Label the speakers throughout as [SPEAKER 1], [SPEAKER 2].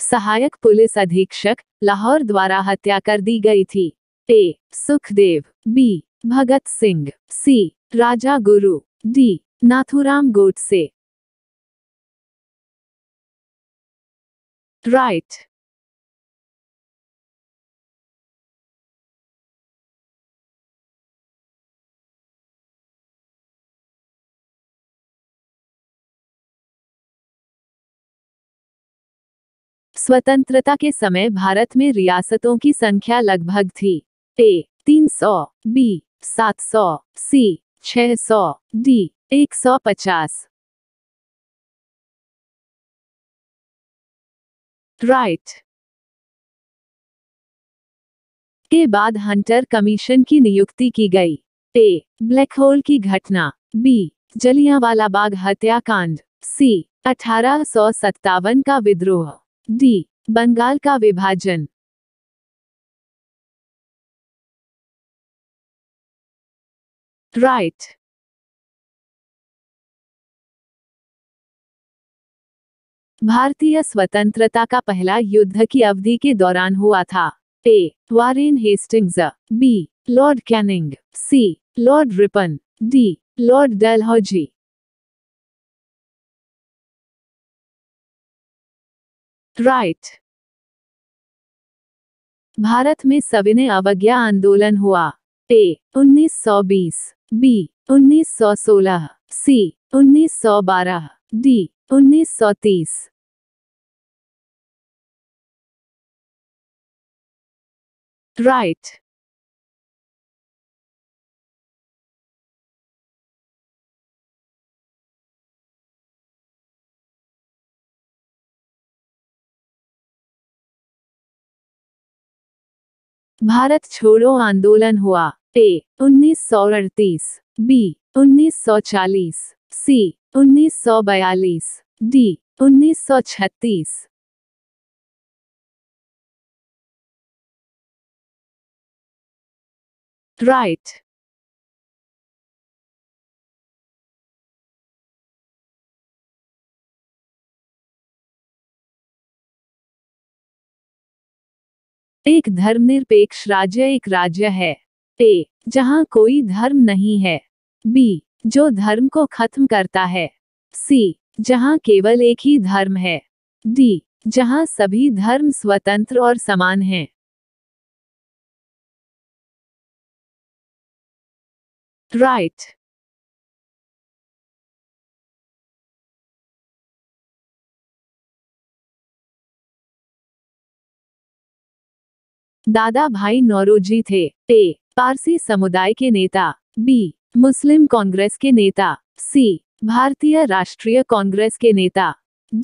[SPEAKER 1] सहायक पुलिस अधीक्षक लाहौर द्वारा हत्या कर दी गई थी A Sukhdev B Bhagat Singh C Raja Guru D Nathuram Godse right स्वतंत्रता के समय भारत में रियासतों की संख्या लगभग थी A 300, B 700, C 600, D 150. Right right. के बाद हंटर कमीशन की नियुक्ति की गई ए ब्लैक होल की घटना बी जलियांवाला बाग हत्याकांड सी अठारह का विद्रोह डी बंगाल का विभाजन राइट भारतीय स्वतंत्रता का पहला युद्ध की अवधि के दौरान हुआ था A Warren Hastings B Lord Canning C Lord Ripon D Lord Dalhousie right Bharat में सविनय अवज्ञा आंदोलन हुआ A 1920 B 1916 C 1912 D 1930 right right. Bharat छोड़ो आंदोलन हुआ ए उन्नीस सौ अड़तीस बी उन्नीस सौ चालीस सी उन्नीस सौ बयालीस डी उन्नीस सौ छत्तीस राइट एक धर्मनिरपेक्ष राज्य एक राज्य है ए जहां कोई धर्म नहीं है बी जो धर्म को खत्म करता है सी जहां केवल एक ही धर्म है डी जहां सभी धर्म स्वतंत्र और समान हैं राइट right. दादा भाई नौरोजी थे ए पारसी समुदाय के नेता बी मुस्लिम कांग्रेस के नेता सी भारतीय राष्ट्रीय कांग्रेस के नेता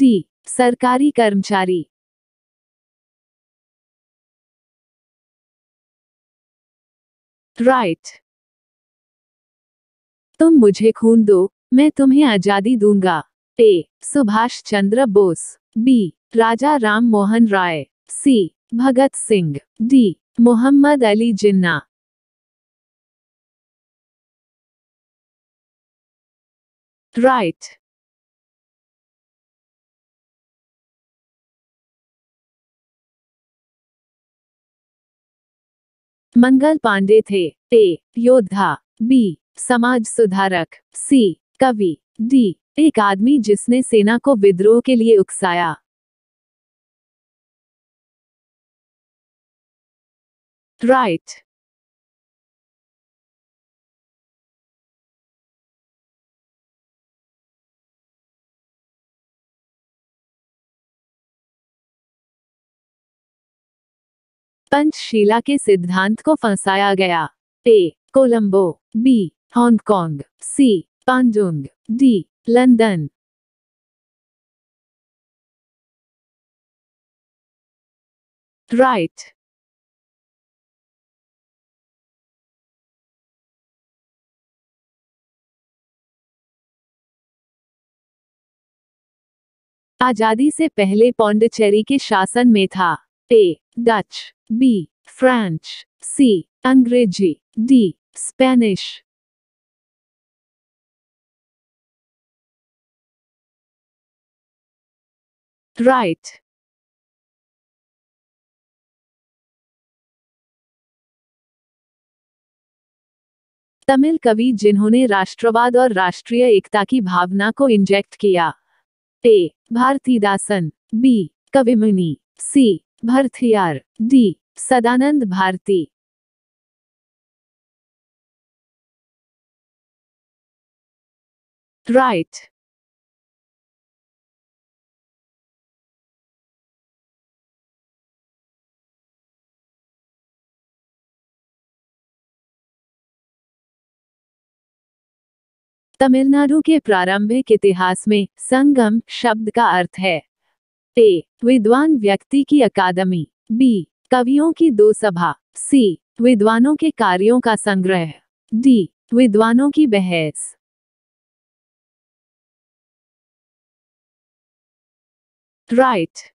[SPEAKER 1] डी सरकारी कर्मचारी राइट right. तुम मुझे खून दो मैं तुम्हें आजादी दूंगा A Subhash Chandra Bose B Raja Ram Mohan Roy C Bhagat Singh D Mohammad Ali Jinnah right Mangal Pandey थे ए योद्धा बी समाज सुधारक सी कवि डी एक आदमी जिसने सेना को विद्रोह के लिए उकसाया Right. पंचशीला के सिद्धांत को फंसाया गया A Colombo B Hong Kong C पांजुंग डी लंदन राइट right. आजादी से पहले पौंडचेरी के शासन में था A Dutch B French C अंग्रेजी डी स्पेनिश राइट तमिल कवि जिन्होंने राष्ट्रवाद और राष्ट्रीय एकता की भावना को इंजेक्ट किया A Bharathidasan B Kavimuni C Bharathiyar D Sadanand Bharati Right. Tamil Nadu के प्रारंभिक इतिहास में संगम शब्द का अर्थ है ए विद्वान व्यक्ति की अकादमी बी कवियों की दो सभा सी विद्वानों के कार्यों का संग्रह डी विद्वानों की बहस राइट right.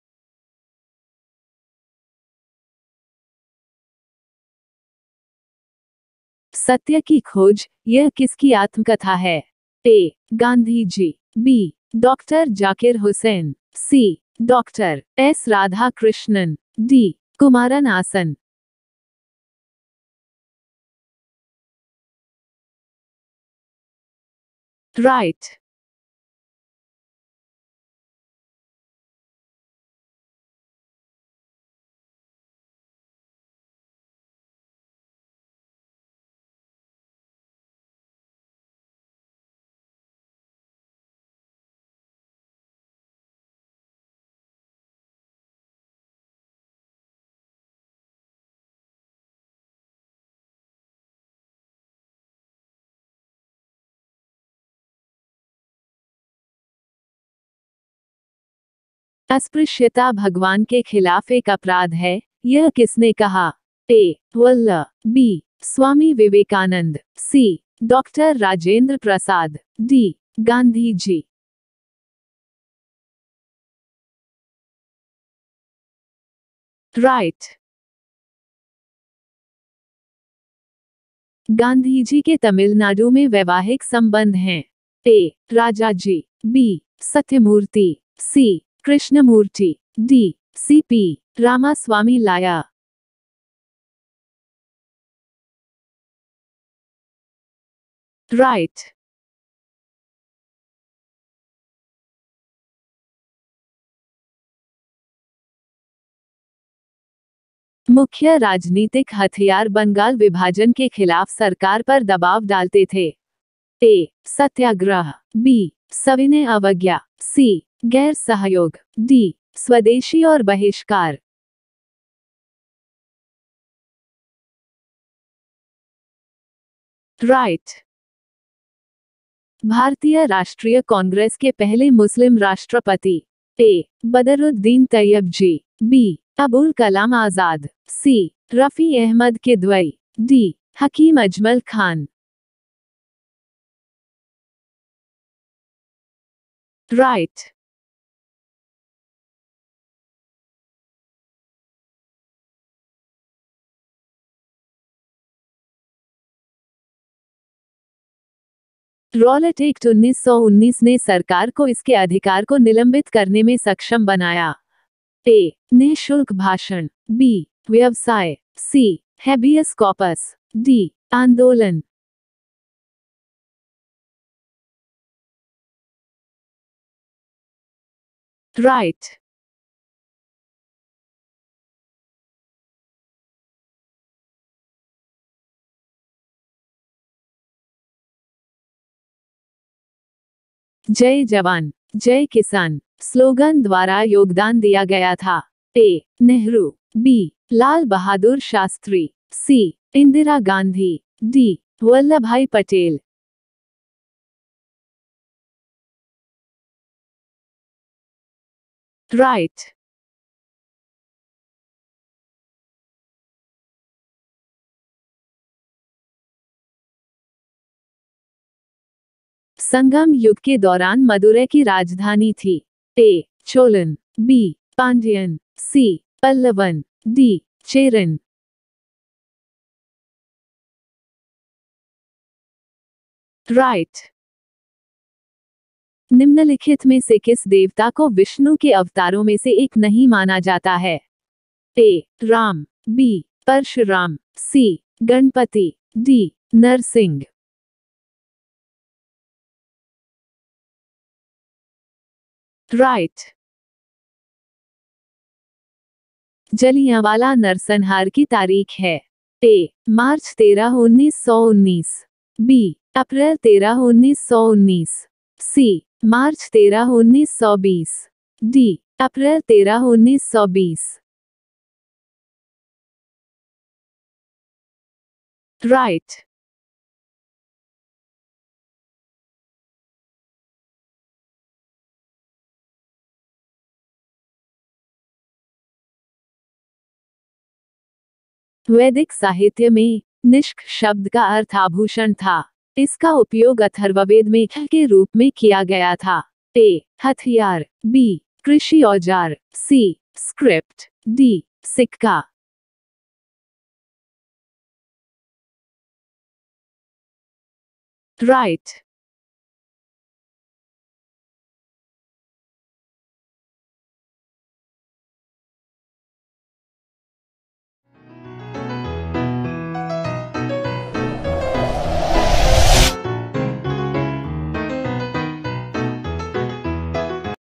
[SPEAKER 1] सत्य की खोज यह किसकी आत्मकथा है A Gandhi ji B doctor Zakir Hussain C doctor S Radhakrishnan D Kumaran Asan Right. अस्पृश्यता भगवान के खिलाफ एक अपराध है यह किसने कहा ए वल्ल B Swami Vivekananda C doctor Rajendra Prasad D Gandhi ji right right. Gandhi ji के तमिलनाडु में वैवाहिक संबंध हैं A Raja ji B Satyamurthy C Krishnamurthy D C P Ramaswamy लाया राइट मुख्य राजनीतिक हथियार बंगाल विभाजन के खिलाफ सरकार पर दबाव डालते थे ए सत्याग्रह बी सविनय अवज्ञा सी गैर सहयोग डी स्वदेशी और बहिष्कार राइट भारतीय राष्ट्रीय कांग्रेस के पहले मुस्लिम राष्ट्रपति A Badruddin Tyabji B Abul Kalam Azad C Rafi Ahmed Kidwai D Hakim Ajmal Khan
[SPEAKER 2] right right.
[SPEAKER 1] Rowlatt Act तो उन्नीस ने सरकार को इसके अधिकार को निलंबित करने में सक्षम बनाया ए निःशुल्क भाषण बी व्यवसाय सी हैबियस कॉपस डी आंदोलन राइट right. जय जवान जय किसान स्लोगन द्वारा योगदान दिया गया था A Nehru B Lal Bahadur Shastri C Indira Gandhi D Vallabhbhai Patel right संगम युग के दौरान मदुरै की राजधानी थी A Cholan B Pandiyan C Pallavan D Cheran right right. निम्नलिखित में से किस देवता को विष्णु के अवतारों में से एक नहीं माना जाता है A Ram B Parshuram C Ganpati D Narsimha right Jallianwala नरसंहार की तारीख है ए मार्च तेरह उन्नीस सौ उन्नीस बी अप्रैल तेरह उन्नीस सौ उन्नीस सी मार्च तेरह उन्नीस सौ बीस डी अप्रैल तेरह उन्नीस सौ बीस राइट वैदिक साहित्य में निष्क शब्द का अर्थ आभूषण था इसका उपयोग अथर्ववेद में के रूप में किया गया था ए हथियार बी कृषि औजार सी स्क्रिप्ट डी सिक्का
[SPEAKER 2] राइट right.